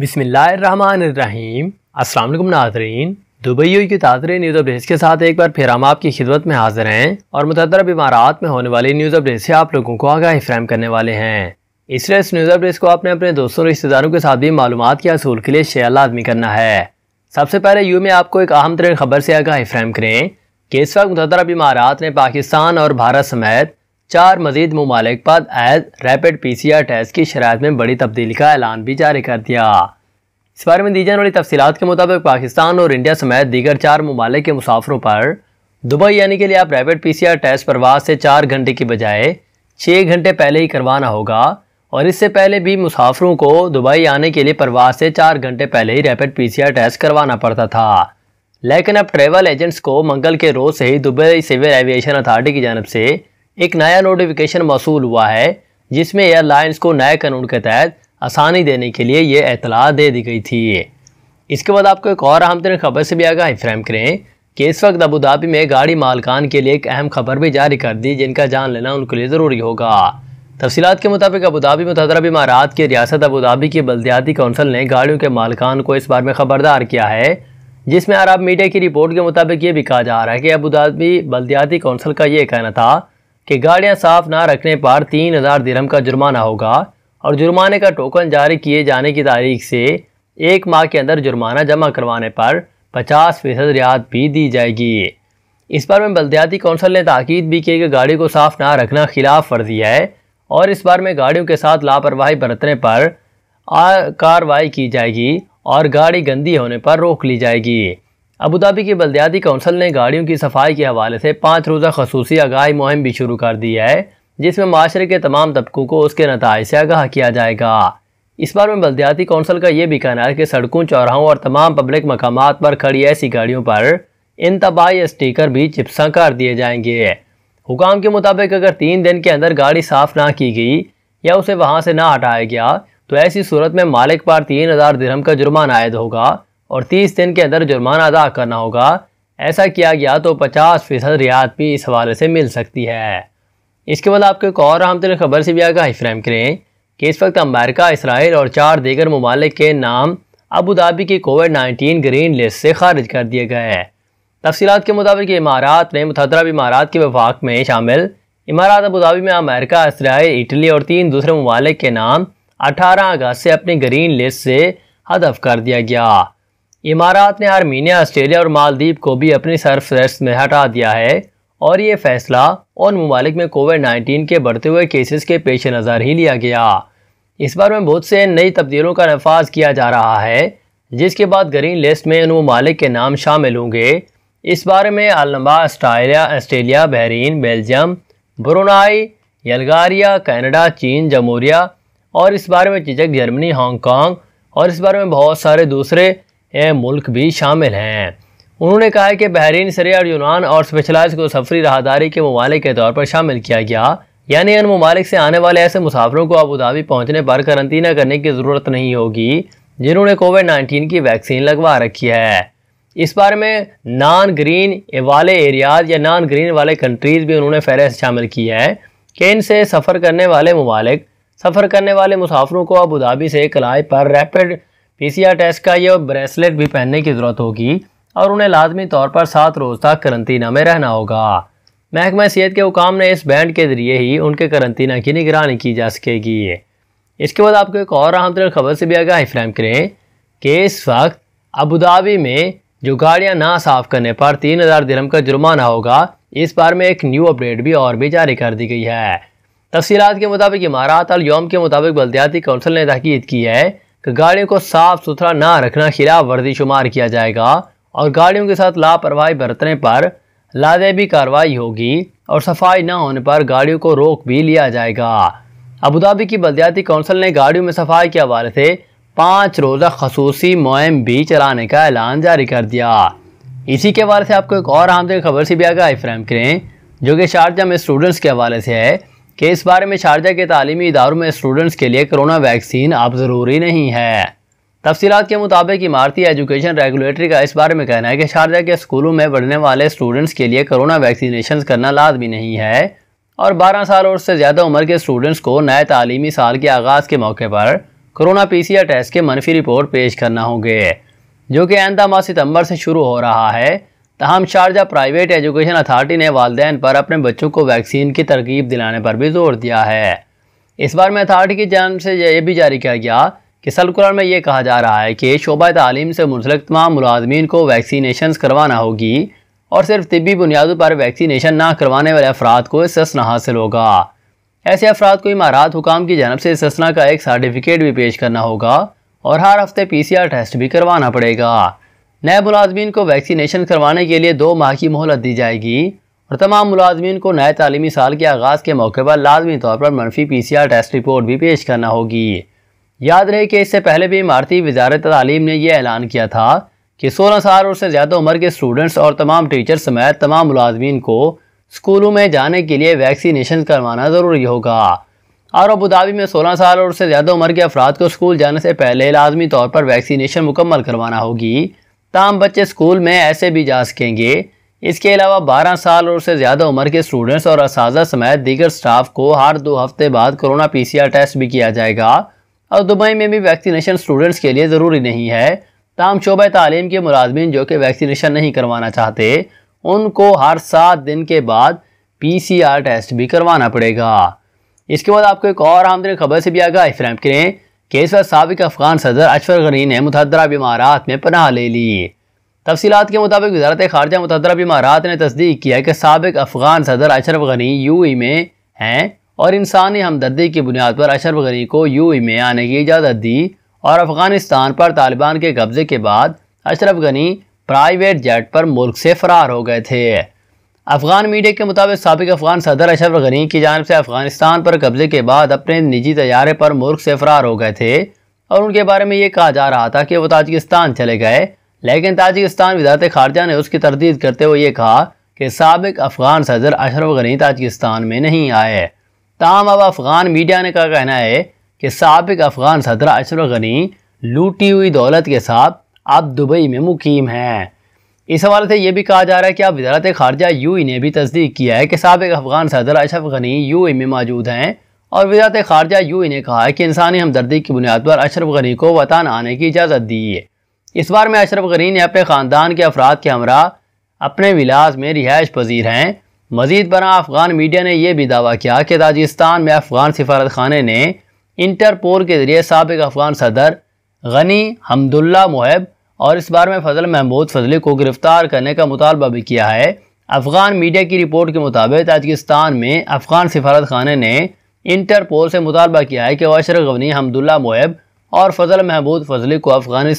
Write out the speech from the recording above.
बिसमीम असल नाजरीन दुबई की ताज़रे न्यूज़ अपडेट्स के साथ एक बार फिर हम आपकी खिदमत में हाजिर हैं और मतदर बीमारात में होने वाली न्यूज़ अपडेट से आप लोगों को आगाही फ्राहम करने वाले हैं इसलिए इस न्यूज़ अपडेट्स को आपने अपने दोस्तों और रिश्तेदारों के साथ भी मालूम के असूल के लिए शेयर लाजमी करना है सबसे पहले यू में आपको एक अहम तरीन खबर से आगाही फ्राहम करें कि इस वक्त मतदर बीमारात ने पाकिस्तान और भारत समेत चार मजीद ममालिक बाद एज rapid P C R test की शराब में बड़ी तब्दीली का ऐलान भी जारी कर दिया इस बारे में दी जाने वाली तफसीत के मुताबिक पाकिस्तान और इंडिया समेत दीगर चार ममालिक के मुसाफरों पर दुबई यानी के लिए आप rapid P C R test प्रवास से चार घंटे की बजाय छः घंटे पहले ही करवाना होगा और इससे पहले भी मुसाफरों को दुबई आने के लिए प्रवास से चार घंटे पहले ही rapid P C R test करवाना पड़ता था लेकिन अब ट्रेवल एजेंट्स को मंगल के रोज़ से ही दुबई सिविल एविएशन अथॉरिटी की जानब से एक नया नोटिफिकेशन मौसू हुआ है जिसमें एयरलाइंस को नए कानून के तहत आसानी देने के लिए ये इतला दे दी गई थी इसके बाद आपको एक और अहम तरीन खबर से भी आगाह फ्रेम करें कि इस वक्त अबूधाबी में गाड़ी मालकान के लिए एक अहम खबर भी जारी कर दी जिनका जान लेना उनके लिए ज़रूरी होगा तफसीत के मुताबिक अबूधाबी मुतरब इमारात की रियासत अबूधाबी की बल्दियाती कौंसल ने गाड़ियों के मालकान को इस बारे में खबरदार किया है जिसमें अरब मीडिया की रिपोर्ट के मुताबिक ये भी कहा जा रहा है कि अबूधाबी बल्दियाती कौंसल का ये कहना था कि गाड़ियां साफ ना रखने पर तीन हज़ार दिरहम का जुर्माना होगा और जुर्माने का टोकन जारी किए जाने की तारीख से एक माह के अंदर जुर्माना जमा करवाने पर पचास फीसद रियायत भी दी जाएगी इस पर में बलदियाती कौंसल ने ताकीद भी की कि गाड़ी को साफ ना रखना खिलाफ वर्जी है और इस बार में गाड़ियों के साथ लापरवाही बरतने पर कार्रवाई की जाएगी और गाड़ी गंदी होने पर रोक ली जाएगी अबूधाबी की बलदियाती कौंसल ने गाड़ियों की सफाई के हवाले से पाँच रोज़ा खसूसी आगाही मुहिम भी शुरू कर दी है जिसमें माशरे के तमाम तबकों को उसके नतज से आगाह किया जाएगा इस बार में बलदयाती कौंसल का यह भी कहना है कि सड़कों चौराहों और तमाम पब्लिक मकाम पर खड़ी ऐसी गाड़ियों पर इंतबाही स्टीकर भी चिपसा कर दिए जाएंगे हुकाम के मुताबिक अगर तीन दिन के अंदर गाड़ी साफ ना की गई या उसे वहाँ से ना हटाया गया तो ऐसी सूरत में मालिक पर तीन हज़ार दिरहम का जुर्माना आयद होगा और तीस दिन के अंदर जुर्माना अदा करना होगा ऐसा किया गया तो पचास फीसद रियायत भी इस हवाले से मिल सकती है इसके बाद आपको एक और आमतन खबर से भी आगाह फ्रेम करें कि इस वक्त अमेरिका इसराइल और चार दीगर ममालिक के नाम अबू धाबी की कोविड नाइन्टीन ग्रीन लिस्ट से खारिज कर दिए गए हैं तफसीत के मुताबिक इमारात ने मुतदरब इमारात के वफाक में शामिल इमारात अबूधाबी में अमेरिका इसराइल इटली और तीन दूसरे ममालिक के नाम अठारह अगस्त से अपनी ग्रीन लिस्ट से हदफ कर दिया गया इमारात ने आर्मीनिया ऑस्ट्रेलिया और मालदीप को भी अपनी सरफहरिस्त में हटा दिया है और ये फैसला उन ममालिक में कोविड नाइन्टीन के बढ़ते हुए केसेस के पेश नज़र ही लिया गया इस बार में बहुत से नई तब्दीलों का नफाज किया जा रहा है जिसके बाद ग्रीन लिस्ट में उन ममालिक के नाम शामिल होंगे इस बारे में आलम्बा Australia Australia Bahrain Belgium Brunei Bulgaria Canada चीन जमहूरिया और इस बारे में चिजक जर्मनी हांगकॉन्ग और इस बारे में बहुत सारे दूसरे मुल्क भी शामिल हैं उन्होंने कहा कि बहरीन सरे और यूनान और स्पेशलाइज को सफरी राहदारी के ममालिक के तौर पर शामिल किया गया यानी इन ममालिक से आने वाले ऐसे मुसाफरों को अबूधाबी पहुँचने पर करंतना करने की ज़रूरत नहीं होगी जिन्होंने कोविड नाइन्टीन की वैक्सीन लगवा रखी है इस बारे में नान ग्रीन वाले एरियाज या नान ग्रीन वाले कंट्रीज़ भी उन्होंने फहरस्त शामिल की है कि इनसे सफ़र करने वाले ममालिक सफ़र करने वाले मुसाफरों को अबूधाबी से कलाई पर रैपिड पीसीआर टेस्ट का यह ब्रेसलेट भी पहनने की ज़रूरत होगी और उन्हें लाजमी तौर पर सात रोज़ तक करंतना में रहना होगा महकमा सेहत के हुकाम ने इस बैंड के ज़रिए ही उनके करंतना की निगरानी की जा सकेगी इसके बाद आपको एक और अहम खबर से भी आगाह फ्राहम करें कि इस वक्त अबूधाबी में जो गाड़ियाँ ना साफ़ करने पर तीन हज़ार दिरम का जुर्माना होगा इस बार में एक न्यू अपडेट भी और भी जारी कर दी गई है तफसीत के मुताबिक इमारात और योम के मुताबिक बल्दियाती कौंसिल ने तहकीद की है कि गाड़ियों को साफ सुथरा ना रखना खिलाफ वर्दी शुमार किया जाएगा और गाड़ियों के साथ लापरवाही बरतने पर लादेबी कार्रवाई होगी और सफाई ना होने पर गाड़ियों को रोक भी लिया जाएगा अबूधाबी की बलदियाती कौंसिल ने गाड़ियों में सफाई के हवाले से पाँच रोज़ा खसूसी मुहिम भी चलाने का ऐलान जारी कर दिया इसी के हवाले से आपको एक और आमदे खबर से भी आगा फ्रेम करें जो कि शारजा में स्टूडेंट्स के हवाले से है कि इस बारे में शारजा के तालीमी इदारों में स्टूडेंट्स के लिए करोना वैक्सीन अब ज़रूरी नहीं है तफसीत के मुताबिक इमारती एजुकेशन रेगुलेटरी का इस बारे में कहना है कि शारजा के स्कूलों में पढ़ने वाले स्टूडेंट्स के लिए करोना वैक्सीनेशन करना लाजमी नहीं है और 12 साल और उससे ज़्यादा उम्र के स्टूडेंट्स को नए तालीमी साल के आगाज़ के मौके पर corona P C R test के मनफी रिपोर्ट पेश करना होंगे जो कि आंदा माह सितम्बर से शुरू हो रहा है तहम शारजा प्राइवेट एजुकेशन अथार्टी ने वालदे पर अपने बच्चों को वैक्सीन की तरकीब दिलाने पर भी जोर दिया है इस बार में अथार्टी की जान से यह भी जारी किया गया कि सलकुलर में यह कहा जा रहा है कि शोबा तालीम से मुंसलिक तमाम मुलाजमीन को वैक्सीनेशन करवाना होगी और सिर्फ तबी बुनियादों पर वैक्सीनेशन ना करवाने वाले अफराद को इससना हासिल होगा ऐसे अफराद को इमारात हुकाम की जानब से इससना का एक सर्टिफिकेट भी पेश करना होगा और हर हफ्ते पी सी आर टेस्ट भी करवाना पड़ेगा नए मुलाजमीन को वैक्सीनेशन करवाने के लिए दो माह की मोहलत दी जाएगी और तमाम मुलाजमीन को नए तालीमी साल के आगाज़ के मौके पर लाजमी तौर पर मनफी P C R test report भी पेश करना होगी याद रहे कि इससे पहले भी इमारती वजारत तालीम ने यह ऐलान किया था कि सोलह साल और से ज़्यादा उम्र के स्टूडेंट्स और तमाम टीचर समेत तमाम मुलाजमीन को स्कूलों में जाने के लिए वैक्सीनेशन करवाना ज़रूरी होगा और अबूधाबी में सोलह साल और से ज़्यादा उम्र के अफराद को स्कूल जाने से पहले लाजमी तौर पर वैक्सीनेशन मुकम्मल करवाना होगी तमाम बच्चे स्कूल में ऐसे भी जा सकेंगे इसके अलावा 12 साल और उससे ज़्यादा उम्र के स्टूडेंट्स और इस समेत दीगर स्टाफ को हर दो हफ्ते बाद कोरोना पीसीआर टेस्ट भी किया जाएगा और दुबई में भी वैक्सीनेशन स्टूडेंट्स के लिए ज़रूरी नहीं है तमाम शोब तालीम के मुलाजमन जो कि वैक्सीनेशन नहीं करवाना चाहते उनको हर सात दिन के बाद आर टेस्ट भी करवाना पड़ेगा इसके बाद आपको एक और आमदनी खबर से भी आगा फ्रैम करें कि इस वक्त सबक अफगान सदर अशफर गनी ने मुतदरा बीमारत में पनाह ले ली तफसीत के मुताबिक वजारत खारजा मुतदरा बीमारत ने तस्दीक किया कि सबक अफगान सदर अशरफ गनी यू ई में हैं और इंसानी हमदर्दी की बुनियाद पर अशरफ गनी को यू ई में आने की इजाज़त दी और अफगानिस्तान पर तालिबान के कब्ज़े के बाद अशरफ गनी प्राइवेट जेट पर मुल्क से फ़रार हो गए थे अफगान मीडिया के मुताबिक सबक अफगान सदर अशरफ गनी की जानब से अफगानिस्तान पर कब्जे के बाद अपने निजी तैयारे पर मुल्क से फरार हो गए थे और उनके बारे में ये कहा जा रहा था कि वो ताजिकिस्तान चले गए लेकिन ताजिकिस्तान विदात खारजा ने उसकी तरदीद करते हुए ये कहा कि सबक अफगान सदर अशरफ गनी ताजिकिस्तान में नहीं आए तमाम अब अफगान मीडिया ने का कहना है कि सबक अफगान सदर अशरफ गनी लूटी हुई दौलत के साथ अब दुबई में मुकीम हैं इस हवाले से यह भी कहा जा रहा है कि अब वजारत खारजा यू ई ने भी तस्दीक किया है कि सबक अफगान सदर अशरफ गनी यू ई में मौजूद हैं और वजारत खारजा यू ई ने कहा है कि इंसानी हमदर्दी की बुनियाद पर अशरफ गनी को वतन आने की इजाज़त दी है इस बार में अशरफ गनी ने अपने ख़ानदान के अफराद के हमरा अपने विलास में रिहाइश पजीर हैं मजीद बना अफगान मीडिया ने यह भी दावा किया कि राजस्थान में अफगान सिफारत खाना ने इंटरपोल के ज़रिए सबक अफगान सदर गनी हमदुल्ला मुहब और इस बार में फजल महमूद फजली को गिरफ्तार करने का मुतालबा भी किया है अफगान मीडिया की रिपोर्ट के मुताबिक ताजिकिस्तान में अफगान सिफारत खाना ने इंटरपोल से मुतालबा किया है कि वाशर गवनी हमदुल्ला मोहब और फजल महमूद फजली को अफगानिस्तान